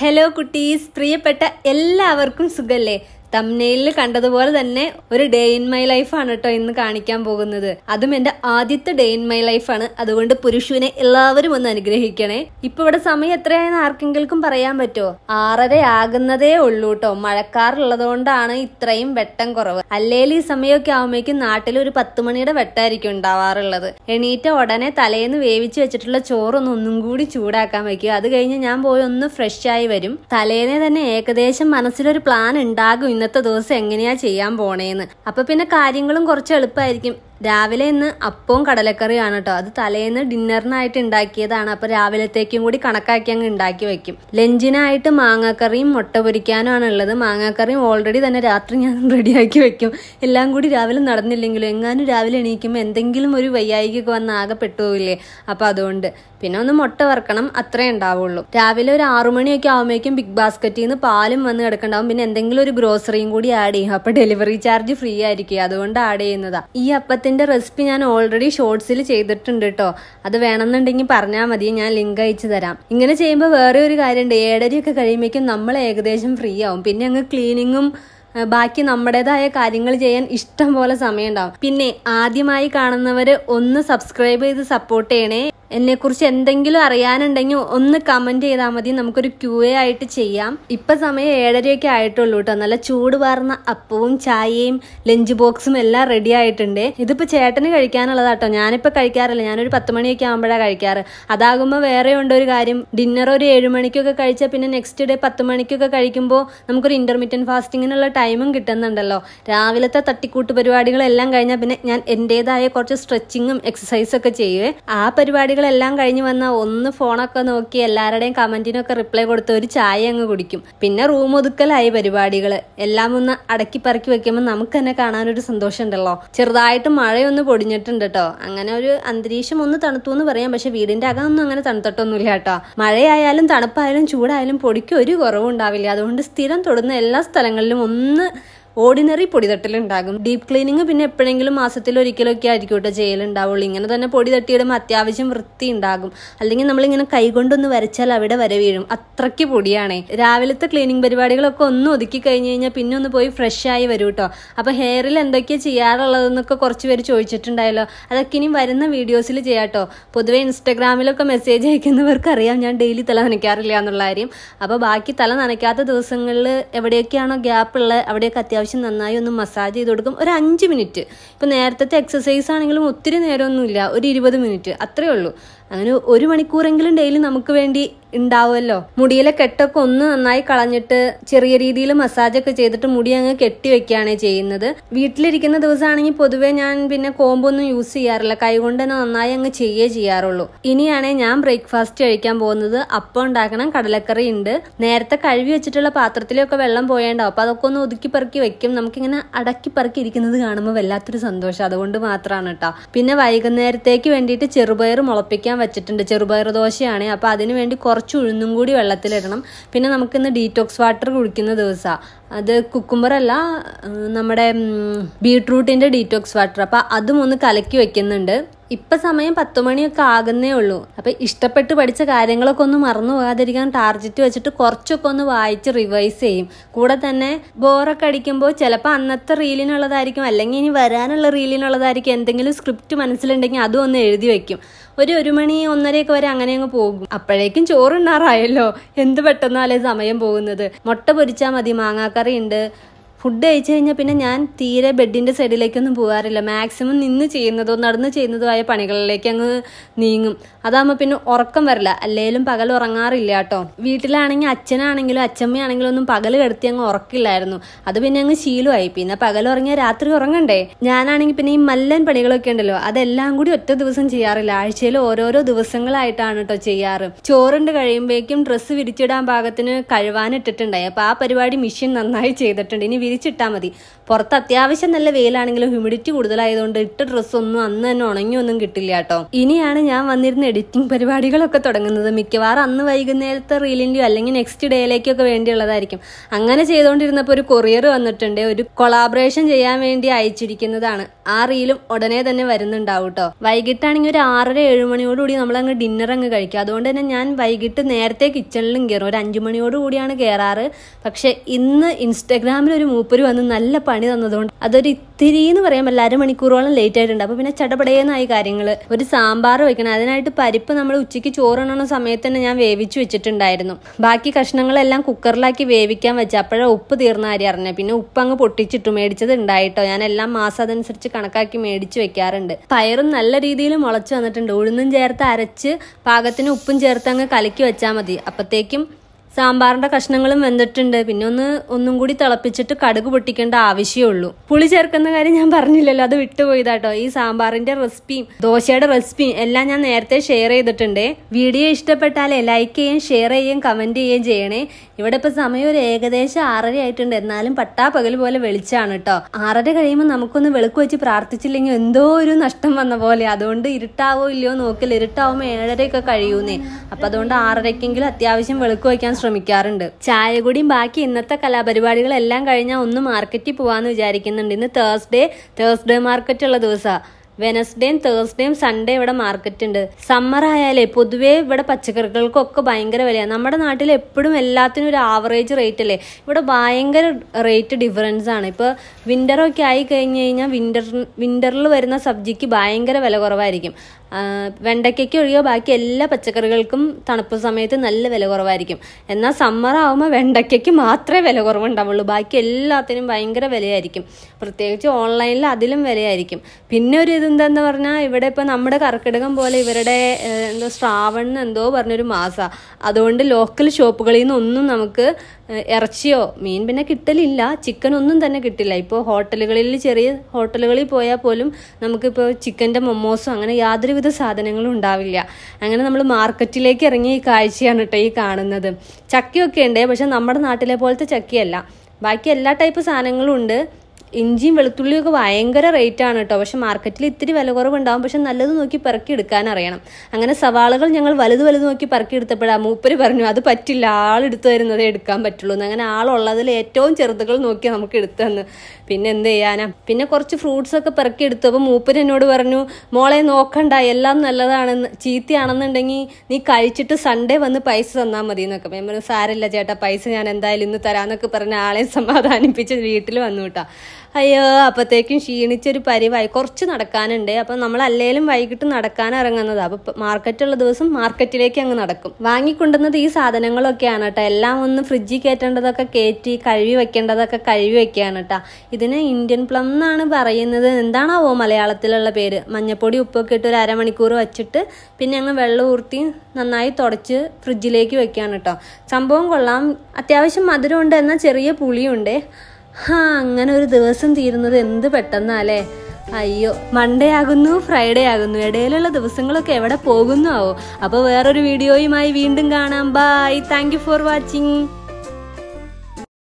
hello കുട്ടീസ് പ്രിയപ്പെട്ട എല്ലാവർക്കും സുഖല്ലേ തമ്നയിലിൽ കണ്ടതുപോലെ തന്നെ ഒരു ഡേ ഇൻ മൈ ലൈഫാണ് കേട്ടോ ഇന്ന് കാണിക്കാൻ പോകുന്നത് അതും എന്റെ ആദ്യത്തെ ഡേ ഇൻ മൈ ലൈഫാണ് അതുകൊണ്ട് പുരുഷുവിനെ എല്ലാവരും ഒന്ന് അനുഗ്രഹിക്കണേ ഇപ്പൊ ഇവിടെ സമയം എത്രയായെന്ന് ആർക്കെങ്കിലും പറയാൻ പറ്റുമോ ആറര ആകുന്നതേ ഉള്ളൂ കേട്ടോ മഴക്കാറുള്ളതുകൊണ്ടാണ് ഇത്രയും വെട്ടം കുറവ് അല്ലെങ്കിൽ ഈ സമയമൊക്കെ ആകുമ്പോഴേക്കും നാട്ടിൽ ഒരു പത്ത് മണിയുടെ വെട്ടായിരിക്കും ഉണ്ടാവാറുള്ളത് എണീറ്റ ഉടനെ തലേന്ന് വേവിച്ച് വെച്ചിട്ടുള്ള ചോറൊന്നും ഒന്നും കൂടി ചൂടാക്കാൻ വെക്കുക അത് കഴിഞ്ഞ് ഞാൻ പോയി ഒന്ന് ഫ്രഷ് ആയി വരും തലേനെ തന്നെ ഏകദേശം മനസ്സിലൊരു പ്ലാൻ ഉണ്ടാകും ഇന്ന് ഇന്നത്തെ ദിവസം എങ്ങനെയാ ചെയ്യാൻ പോണേന്ന് അപ്പൊ പിന്നെ കാര്യങ്ങളും കുറച്ച് എളുപ്പമായിരിക്കും രാവിലെ ഇന്ന് അപ്പവും കടലക്കറിയാണ് കേട്ടോ അത് തലേന്ന് ഡിന്നറിനായിട്ട് ഉണ്ടാക്കിയതാണ് അപ്പോൾ രാവിലത്തേക്കും കൂടി കണക്കാക്കി അങ്ങ് ഉണ്ടാക്കി വെക്കും ലഞ്ചിനായിട്ട് മാങ്ങാക്കറിയും മുട്ട പൊരിക്കാനുമാണ് ഉള്ളത് മാങ്ങാക്കറിയും ഓൾറെഡി തന്നെ രാത്രി ഞാൻ റെഡിയാക്കി വെക്കും എല്ലാം കൂടി രാവിലെ നടന്നില്ലെങ്കിലും എങ്ങാനും രാവിലെ എണീക്കുമ്പോൾ എന്തെങ്കിലും ഒരു വയ്യായികൊക്കെ വന്ന് ആകെ പെട്ടുപോകില്ലേ അപ്പോൾ അതുകൊണ്ട് പിന്നെ ഒന്ന് മുട്ട വറക്കണം അത്രേ ഉണ്ടാവുള്ളൂ രാവിലെ ഒരു ആറുമണിയൊക്കെ ആകുമ്പോഴേക്കും ബിഗ് ബാസ്ക്കറ്റിൽ നിന്ന് പാലും വന്ന് കിടക്കണ്ടാവും പിന്നെ എന്തെങ്കിലും ഒരു ഗ്രോസറിയും കൂടി ആഡ് ചെയ്യും അപ്പോൾ ഡെലിവറി ചാർജ് ഫ്രീ ആയിരിക്കും അതുകൊണ്ട് ആഡ് ചെയ്യുന്നതാ ഈ അപ്പത്തെ ഓണത്തിൻ്റെ റെസിപ്പി ഞാൻ ഓൾറെഡി ഷോർട്സിൽ ചെയ്തിട്ടുണ്ട് കേട്ടോ അത് വേണമെന്നുണ്ടെങ്കിൽ പറഞ്ഞാൽ മതി ഞാൻ ലിങ്ക് അയച്ചു തരാം ഇങ്ങനെ ചെയ്യുമ്പോൾ വേറെ ഒരു കാര്യമുണ്ട് ഏഴരയൊക്കെ കഴിയുമ്പോഴേക്കും നമ്മൾ ഏകദേശം ഫ്രീ ആവും പിന്നെ അങ്ങ് ക്ലീനിങ്ങും ബാക്കി നമ്മുടേതായ കാര്യങ്ങൾ ചെയ്യാൻ ഇഷ്ടം പോലെ സമയമുണ്ടാവും പിന്നെ ആദ്യമായി കാണുന്നവർ ഒന്ന് സബ്സ്ക്രൈബ് ചെയ്ത് സപ്പോർട്ട് ചെയ്യണേ എന്നെക്കുറിച്ച് എന്തെങ്കിലും അറിയാനുണ്ടെങ്കിൽ ഒന്ന് കമന്റ് ചെയ്താൽ മതി നമുക്കൊരു ക്യൂ എ ആയിട്ട് ചെയ്യാം ഇപ്പൊ സമയം ഏഴരയൊക്കെ ആയിട്ടുള്ളൂ കേട്ടോ നല്ല ചൂട് പാർന്ന അപ്പവും ചായയും ലഞ്ച് ബോക്സും എല്ലാം റെഡി ആയിട്ടുണ്ട് ഇതിപ്പോ ചേട്ടന് കേട്ടോ ഞാനിപ്പോ കഴിക്കാറില്ല ഞാനൊരു പത്ത് മണിയൊക്കെ ആകുമ്പോഴാണ് കഴിക്കാറ് അതാകുമ്പോൾ വേറെ ഉണ്ട് ഒരു കാര്യം ഡിന്നർ ഒരു ഏഴ് മണിക്കൊക്കെ കഴിച്ചാൽ പിന്നെ നെക്സ്റ്റ് ഡേ പത്ത് മണിക്കൊക്കെ കഴിക്കുമ്പോൾ നമുക്കൊരു ഇന്റർമീഡിയറ്റ് ഫാസ്റ്റിങ്ങിനുള്ള ടൈം ടൈമും കിട്ടുന്നുണ്ടല്ലോ രാവിലത്തെ തട്ടിക്കൂട്ട് പരിപാടികളെല്ലാം കഴിഞ്ഞാൽ പിന്നെ ഞാൻ എൻ്റെതായ കുറച്ച് സ്ട്രെച്ചിങ്ങും ഒക്കെ ചെയ്യുവേ ആ പരിപാടികളെല്ലാം കഴിഞ്ഞ് വന്നാൽ ഒന്ന് ഫോണൊക്കെ നോക്കി എല്ലാവരുടെയും കമൻറ്റിനൊക്കെ റിപ്ലൈ കൊടുത്ത് ഒരു ചായ അങ്ങ് കുടിക്കും പിന്നെ റൂം ഒതുക്കലായി പരിപാടികൾ എല്ലാം ഒന്ന് അടക്കി പറക്കി വെക്കുമ്പോൾ നമുക്ക് തന്നെ കാണാനൊരു സന്തോഷം ഉണ്ടല്ലോ ചെറുതായിട്ട് മഴയൊന്ന് പൊടിഞ്ഞിട്ടുണ്ട് കേട്ടോ അങ്ങനെ ഒരു അന്തരീക്ഷം ഒന്ന് തണുത്തു എന്ന് പറയാം പക്ഷെ വീടിന്റെ അകമൊന്നും അങ്ങനെ തണുത്തിട്ടൊന്നുമില്ല കേട്ടോ മഴയായാലും തണുപ്പായാലും ചൂടായാലും പൊടിക്ക് ഒരു കുറവും ഉണ്ടാവില്ല അതുകൊണ്ട് സ്ഥിരം തൊടുന്ന എല്ലാ സ്ഥലങ്ങളിലും ഒന്ന് 那。ഓർഡിനറി പൊടിതട്ടലുണ്ടാകും ഡീപ്പ് ക്ലീനിങ് പിന്നെ എപ്പോഴെങ്കിലും മാസത്തിൽ ഒരിക്കലൊക്കെ ആയിരിക്കും ചെയ്യലുണ്ടാവുള്ളൂ ഇങ്ങനെ തന്നെ പൊടി തട്ടിയിടുമ്പോൾ അത്യാവശ്യം വൃത്തി ഉണ്ടാകും അല്ലെങ്കിൽ നമ്മളിങ്ങനെ കൈകൊണ്ടൊന്ന് വരച്ചാൽ അവിടെ വരെ വീഴും അത്രയ്ക്ക് പൊടിയാണേ രാവിലത്തെ ക്ലീനിങ് പരിപാടികളൊക്കെ ഒന്ന് ഒതുക്കി കഴിഞ്ഞ് കഴിഞ്ഞാൽ പിന്നെ ഒന്ന് പോയി ഫ്രഷ് ആയി വരും കേട്ടോ അപ്പോൾ ഹെയറിൽ എന്തൊക്കെയാണ് ചെയ്യാറുള്ളതെന്നൊക്കെ കുറച്ച് പേര് ചോദിച്ചിട്ടുണ്ടായല്ലോ അതൊക്കെ ഇനി വരുന്ന വീഡിയോസിൽ ചെയ്യാം കേട്ടോ പൊതുവേ ഇൻസ്റ്റാഗ്രാമിലൊക്കെ മെസ്സേജ് അയക്കുന്നവർക്ക് അറിയാം ഞാൻ ഡെയിലി തല നനയ്ക്കാറില്ല എന്നുള്ള കാര്യം അപ്പോൾ ബാക്കി തല നനയ്ക്കാത്ത ദിവസങ്ങളിൽ എവിടെയൊക്കെയാണോ ഗ്യാപ്പ് ഉള്ളത് അവിടെയൊക്കെ അത്യാവശ്യം പ്രാവശ്യം നന്നായി ഒന്ന് മസാജ് ചെയ്ത് കൊടുക്കും ഒരു അഞ്ച് മിനിറ്റ് ഇപ്പം നേരത്തെ എക്സസൈസ് ആണെങ്കിലും ഒത്തിരി നേരമൊന്നുമില്ല ഒരു ഇരുപത് മിനിറ്റ് അത്രയേ ഉള്ളൂ അങ്ങനെ ഒരു മണിക്കൂറെങ്കിലും ഡെയിലി നമുക്ക് വേണ്ടി ഉണ്ടാവുമല്ലോ മുടിയിലെ കെട്ടൊക്കെ ഒന്ന് നന്നായി കളഞ്ഞിട്ട് ചെറിയ രീതിയിൽ മസാജൊക്കെ ചെയ്തിട്ട് മുടി അങ്ങ് കെട്ടി വെക്കുകയാണ് ചെയ്യുന്നത് വീട്ടിലിരിക്കുന്ന ദിവസമാണെങ്കിൽ പൊതുവേ ഞാൻ പിന്നെ കോമ്പൊന്നും യൂസ് ചെയ്യാറില്ല കൈകൊണ്ട് തന്നെ നന്നായി അങ്ങ് ചെയ്യേ ചെയ്യാറുള്ളൂ ഇനിയാണെങ്കിൽ ഞാൻ ബ്രേക്ക്ഫാസ്റ്റ് കഴിക്കാൻ പോകുന്നത് അപ്പം ഉണ്ടാക്കണം കടലക്കറി ഉണ്ട് നേരത്തെ കഴുകി വെച്ചിട്ടുള്ള പാത്രത്തിലൊക്കെ വെള്ളം പോയേണ്ടോ അപ്പോൾ അതൊക്കെ ഒന്ന് ഒതുക്കി പെറുക്കി വെക്കും നമുക്കിങ്ങനെ അടക്കി പെറുക്കി ഇരിക്കുന്നത് കാണുമ്പോൾ വല്ലാത്തൊരു സന്തോഷം അതുകൊണ്ട് മാത്രമാണ് കേട്ടോ പിന്നെ വൈകുന്നേരത്തേക്ക് വേണ്ടിയിട്ട് ചെറുപയർ മുളപ്പിക്കാൻ ഞാൻ വെച്ചിട്ടുണ്ട് ചെറുപയർ ദോശയാണ് അപ്പോൾ അതിന് വേണ്ടി കുറച്ച് ഉഴുന്നും കൂടി വെള്ളത്തിലിടണം പിന്നെ നമുക്കിന്ന് ഡീറ്റോക്സ് വാട്ടർ കുടിക്കുന്ന ദിവസമാണ് അത് കുക്കുംബറല്ല നമ്മുടെ ബീട്രൂട്ടിൻ്റെ ഡീറ്റോക്സ് വാട്ടർ അപ്പം അതും ഒന്ന് കലക്കി വെക്കുന്നുണ്ട് ഇപ്പം സമയം പത്ത് മണിയൊക്കെ ആകുന്നേ ഉള്ളൂ അപ്പം ഇഷ്ടപ്പെട്ട് പഠിച്ച കാര്യങ്ങളൊക്കെ ഒന്ന് മറന്നു പോകാതിരിക്കാൻ ടാർജറ്റ് വെച്ചിട്ട് കുറച്ചൊക്കെ ഒന്ന് വായിച്ച് റിവൈസ് ചെയ്യും കൂടെ തന്നെ ബോറൊക്കെ അടിക്കുമ്പോൾ ചിലപ്പോൾ അന്നത്തെ റീലിനുള്ളതായിരിക്കും അല്ലെങ്കിൽ ഇനി വരാനുള്ള റീലിനുള്ളതായിരിക്കും എന്തെങ്കിലും സ്ക്രിപ്റ്റ് മനസ്സിലുണ്ടെങ്കിൽ അതും ഒന്ന് എഴുതി വെക്കും ഒരു ഒരു മണി ഒന്നരയൊക്കെ വരെ അങ്ങനെ അങ്ങ് പോകും അപ്പോഴേക്കും ചോറുണ്ണാറായല്ലോ എന്ത് പെട്ടെന്നാലേ സമയം പോകുന്നത് മുട്ട പൊരിച്ചാൽ മതി മാങ്ങാ മുട്ടക്കറി ഫുഡ് കഴിച്ചു കഴിഞ്ഞാൽ പിന്നെ ഞാൻ തീരെ ബെഡിൻ്റെ സൈഡിലേക്കൊന്നും പോകാറില്ല മാക്സിമം നിന്ന് ചെയ്യുന്നതോ നടന്ന് ചെയ്യുന്നതോ ആയ പണികളിലേക്ക് അങ്ങ് നീങ്ങും അതാകുമ്പോൾ പിന്നെ ഉറക്കം വരില്ല അല്ലെങ്കിലും പകൽ ഉറങ്ങാറില്ല കേട്ടോ വീട്ടിലാണെങ്കിൽ അച്ഛനാണെങ്കിലും അച്ഛമ്മയാണെങ്കിലും ഒന്നും പകൽ കിടത്തി അങ്ങ് ഉറക്കില്ലായിരുന്നു അത് പിന്നെ അങ്ങ് ശീലമായി പിന്നെ പകൽ ഉറങ്ങിയാൽ രാത്രി ഉറങ്ങണ്ടേ ഞാനാണെങ്കിൽ പിന്നെ ഈ മല്ലൻ പണികളൊക്കെ ഉണ്ടല്ലോ അതെല്ലാം കൂടി ഒറ്റ ദിവസം ചെയ്യാറില്ല ആഴ്ചയിൽ ഓരോരോ ദിവസങ്ങളായിട്ടാണ് കേട്ടോ ചെയ്യാറ് ചോറുണ്ട് കഴിയുമ്പോഴേക്കും ഡ്രസ്സ് വിരിച്ചിടാൻ പാകത്തിന് കഴുവാനിട്ടിട്ടുണ്ടായി അപ്പോൾ ആ പരിപാടി മിഷ്യൻ നന്നായി ചെയ്തിട്ടുണ്ട് ഇനി വിരി തിരിച്ചിട്ടാൽ മതി പുറത്ത് അത്യാവശ്യം നല്ല വെയിലാണെങ്കിലും ഹ്യൂമിഡിറ്റി കൂടുതലായതുകൊണ്ട് ഇട്ട ഡ്രസ്സൊന്നും അന്ന് തന്നെ ഉണങ്ങിയൊന്നും കിട്ടില്ല കേട്ടോ ഇനിയാണ് ഞാൻ വന്നിരുന്ന എഡിറ്റിംഗ് പരിപാടികളൊക്കെ തുടങ്ങുന്നത് മിക്കവാറും അന്ന് വൈകുന്നേരത്തെ റീലിൻ്റെയോ അല്ലെങ്കിൽ നെക്സ്റ്റ് ഡേയിലേക്കൊക്കെ വേണ്ടിയുള്ളതായിരിക്കും അങ്ങനെ ചെയ്തുകൊണ്ടിരുന്നപ്പോൾ ഒരു കൊറിയർ വന്നിട്ടുണ്ട് ഒരു കൊളാബറേഷൻ ചെയ്യാൻ വേണ്ടി അയച്ചിരിക്കുന്നതാണ് ആ റീലും ഉടനെ തന്നെ വരുന്നുണ്ടാവും കേട്ടോ വൈകിട്ടാണെങ്കിൽ ഒരു ആറര ഏഴ് മണിയോടുകൂടി നമ്മളങ്ങ് ഡിന്നർ അങ്ങ് കഴിക്കും അതുകൊണ്ട് തന്നെ ഞാൻ വൈകിട്ട് നേരത്തെ കിച്ചണിലും കയറും ഒരു അഞ്ചു മണിയോടുകൂടിയാണ് കയറാറ് പക്ഷേ ഇന്ന് ഇൻസ്റ്റാഗ്രാമിൽ ഒരു മൂപ്പര് വന്ന് നല്ല പണി തന്നതുകൊണ്ട് അതൊരു ഇത്തിരി എന്ന് പറയുമ്പോൾ എല്ലാവരും മണിക്കൂറോളം ലേറ്റ് ആയിട്ടുണ്ട് അപ്പോൾ പിന്നെ ചടപടയെന്നായി കാര്യങ്ങൾ ഒരു സാമ്പാർ വയ്ക്കണം അതിനായിട്ട് പരിപ്പ് നമ്മൾ ഉച്ചയ്ക്ക് ചോറുണ്ണണ സമയത്ത് തന്നെ ഞാൻ വേവിച്ചു വെച്ചിട്ടുണ്ടായിരുന്നു ബാക്കി കഷ്ണങ്ങളെല്ലാം കുക്കറിലാക്കി വേവിക്കാൻ വെച്ച അപ്പോഴാണ് ഉപ്പ് തീർന്ന കാര്യം അറിഞ്ഞ പിന്നെ ഉപ്പ് അങ്ങ് പൊട്ടിച്ചിട്ടു മേടിച്ചത് ഉണ്ടായിട്ടോ ഞാൻ എല്ലാം മാസം അതനുസരിച്ച് കണക്കാക്കി മേടിച്ചു വെക്കാറുണ്ട് പയറും നല്ല രീതിയിൽ മുളച്ചു വന്നിട്ടുണ്ട് ഉഴുന്നും ചേർത്ത് അരച്ച് പാകത്തിന് ഉപ്പും ചേർത്ത് അങ്ങ് കലക്കി വെച്ചാൽ മതി അപ്പത്തേക്കും സാമ്പാറിന്റെ കഷ്ണങ്ങളും വെന്തിട്ടുണ്ട് പിന്നെ ഒന്ന് ഒന്നും കൂടി തിളപ്പിച്ചിട്ട് കടുക് പൊട്ടിക്കേണ്ട ഉള്ളൂ പുളി ചേർക്കുന്ന കാര്യം ഞാൻ പറഞ്ഞില്ലല്ലോ അത് വിട്ടുപോയതാട്ടോ ഈ സാമ്പാറിന്റെ റെസിപ്പിയും ദോശയുടെ റെസിപ്പിയും എല്ലാം ഞാൻ നേരത്തെ ഷെയർ ചെയ്തിട്ടുണ്ട് വീഡിയോ ഇഷ്ടപ്പെട്ടാൽ ലൈക്ക് ചെയ്യും ഷെയർ ചെയ്യും കമന്റ് ചെയ്യുകയും ചെയ്യണേ ഇവിടെ ഇപ്പൊ സമയം ഒരു ഏകദേശം ആറര ആയിട്ടുണ്ട് എന്നാലും പട്ടാ പകൽ പോലെ വെളിച്ചാണ് കേട്ടോ ആറര കഴിയുമ്പോൾ നമുക്കൊന്ന് വെളുക്ക് വെച്ച് പ്രാർത്ഥിച്ചില്ലെങ്കിൽ എന്തോ ഒരു നഷ്ടം വന്ന പോലെ അതുകൊണ്ട് ഇരുട്ടാവോ ഇല്ലയോ നോക്കില്ല ഇരുട്ടാവുമ്പോൾ ഏഴരയൊക്കെ കഴിയൂന്നേ അപ്പൊ അതുകൊണ്ട് ആറരയ്ക്കെങ്കിലും അത്യാവശ്യം വെളുക്ക് വയ്ക്കാൻ ശ്രമിക്കാറുണ്ട് ചായകുടിയും ബാക്കി ഇന്നത്തെ കലാപരിപാടികളെല്ലാം കഴിഞ്ഞാൽ ഒന്ന് മാർക്കറ്റിൽ പോവാന്ന് വിചാരിക്കുന്നുണ്ട് ഇന്ന് തേഴ്സ്ഡേ തേഴ്സ്ഡേ ഉള്ള ദിവസമാണ് വെനസ്ഡേയും തേഴ്സ്ഡേയും സൺഡേ ഇവിടെ മാർക്കറ്റ് ഉണ്ട് സമ്മർ ആയാലേ പൊതുവേ ഇവിടെ പച്ചക്കറികൾക്കൊക്കെ ഭയങ്കര വിലയാണ് നമ്മുടെ നാട്ടിൽ എപ്പോഴും എല്ലാത്തിനും ഒരു ആവറേജ് റേറ്റ് അല്ലേ ഇവിടെ ഭയങ്കര റേറ്റ് ഡിഫറൻസ് ആണ് ഇപ്പോൾ വിൻ്ററൊക്കെ ആയി കഴിഞ്ഞ് കഴിഞ്ഞാൽ വിൻ്റർ വിൻ്ററിൽ വരുന്ന സബ്ജിക്ക് ഭയങ്കര വില കുറവായിരിക്കും വെണ്ടയ്ക്കയ്ക്ക് ഒഴിയോ ബാക്കി എല്ലാ പച്ചക്കറികൾക്കും തണുപ്പ് സമയത്ത് നല്ല വില കുറവായിരിക്കും എന്നാൽ സമ്മർ ആകുമ്പോൾ വെണ്ടയ്ക്കയ്ക്ക് മാത്രമേ വില കുറവുണ്ടാവുള്ളൂ ബാക്കി എല്ലാത്തിനും ഭയങ്കര വിലയായിരിക്കും പ്രത്യേകിച്ച് ഓൺലൈനിൽ അതിലും വിലയായിരിക്കും പിന്നെ ഒരു ഇതെന്താന്ന് പറഞ്ഞാൽ ഇവിടെ ഇപ്പോൾ നമ്മുടെ കർക്കിടകം പോലെ ഇവരുടെ എന്തോ ശ്രാവൺ എന്തോ പറഞ്ഞൊരു മാസമാണ് അതുകൊണ്ട് ലോക്കൽ ഷോപ്പുകളിൽ നിന്നൊന്നും നമുക്ക് ഇറച്ചിയോ മീൻ പിന്നെ കിട്ടലില്ല ചിക്കൻ ഒന്നും തന്നെ കിട്ടില്ല ഇപ്പോൾ ഹോട്ടലുകളിൽ ചെറിയ ഹോട്ടലുകളിൽ പോയാൽ പോലും നമുക്കിപ്പോൾ ചിക്കൻ്റെ മൊമോസോ അങ്ങനെ യാതൊരു യാതൊരുവിധ സാധനങ്ങളും ഉണ്ടാവില്ല അങ്ങനെ നമ്മൾ മാർക്കറ്റിലേക്ക് ഇറങ്ങി ഈ കാഴ്ചയാണ് കേട്ടോ ഈ കാണുന്നത് ചക്കയൊക്കെ ഉണ്ട് പക്ഷെ നമ്മുടെ നാട്ടിലെ പോലത്തെ ചക്കയല്ല ബാക്കി എല്ലാ ടൈപ്പ് സാധനങ്ങളും ഉണ്ട് ഇഞ്ചിയും വെളുത്തുള്ളിയൊക്കെ ഒക്കെ ഭയങ്കര റേറ്റാണ് കേട്ടോ പക്ഷെ മാർക്കറ്റിൽ ഇത്തിരി വില കുറവുണ്ടാവും പക്ഷെ നല്ലത് നോക്കി പെറുക്കി എടുക്കാൻ അറിയണം അങ്ങനെ സവാളകൾ ഞങ്ങൾ വലുത് വലുത് നോക്കി പെറുക്കി എടുത്തപ്പോഴാ മൂപ്പര് പറഞ്ഞു അത് പറ്റില്ല എടുത്തു തരുന്നതേ എടുക്കാൻ പറ്റുള്ളൂ അങ്ങനെ ആളുള്ളതിൽ ഏറ്റവും ചെറുതുകൾ നോക്കി നമുക്ക് എടുത്തെന്ന് പിന്നെ എന്ത് ചെയ്യാനാ പിന്നെ കുറച്ച് ഫ്രൂട്ട്സ് ഒക്കെ പെറുക്കി എടുത്തപ്പോൾ മൂപ്പര് എന്നോട് പറഞ്ഞു മോളെ നോക്കണ്ട എല്ലാം നല്ലതാണെന്ന് ചീത്തയാണെന്നുണ്ടെങ്കിൽ നീ കഴിച്ചിട്ട് സൺഡേ വന്ന് പൈസ തന്നാൽ മതി എന്നൊക്കെ ഞാൻ പറഞ്ഞു സാരല്ല ചേട്ടാ പൈസ ഞാൻ എന്തായാലും ഇന്ന് തരാന്നൊക്കെ പറഞ്ഞ ആളെ സമാധാനിപ്പിച്ച് വീട്ടിൽ വന്നു കേട്ടാ അയ്യോ അപ്പത്തേക്കും ക്ഷീണിച്ചൊരു പരിവായി കുറച്ച് നടക്കാനുണ്ട് അപ്പൊ നമ്മൾ അല്ലേലും വൈകിട്ട് നടക്കാൻ ഇറങ്ങുന്നത് അപ്പം മാർക്കറ്റുള്ള ദിവസം മാർക്കറ്റിലേക്ക് അങ്ങ് നടക്കും വാങ്ങിക്കൊണ്ടുന്നത് ഈ സാധനങ്ങളൊക്കെയാണ് കേട്ടോ എല്ലാം ഒന്ന് ഫ്രിഡ്ജിൽ കയറ്റേണ്ടതൊക്കെ കയറ്റി കഴുകി വെക്കേണ്ടതൊക്കെ കഴുകി വെക്കുകയാണ് കേട്ടോ ഇതിന് ഇന്ത്യൻ പ്ലം എന്നാണ് പറയുന്നത് എന്താണാവോ മലയാളത്തിലുള്ള പേര് മഞ്ഞപ്പൊടി ഉപ്പൊക്കെ ഇട്ട് ഒരു അരമണിക്കൂർ വെച്ചിട്ട് പിന്നെ അങ്ങ് വെള്ളം ഊർത്തി നന്നായി തുടച്ച് ഫ്രിഡ്ജിലേക്ക് വെക്കുകയാണ് കേട്ടോ സംഭവം കൊള്ളാം അത്യാവശ്യം മധുരമുണ്ട് എന്നാൽ ചെറിയ പുളിയുണ്ട് ഹാ അങ്ങനെ ഒരു ദിവസം തീരുന്നത് എന്ത് പെട്ടെന്നാലേ അയ്യോ മൺഡേ ആകുന്നു ഫ്രൈഡേ ആകുന്നു ഇടയിലുള്ള ദിവസങ്ങളൊക്കെ എവിടെ പോകുന്നു ആവോ അപ്പോൾ വേറൊരു വീഡിയോയുമായി വീണ്ടും കാണാം ബൈ താങ്ക് ഫോർ വാച്ചിങ്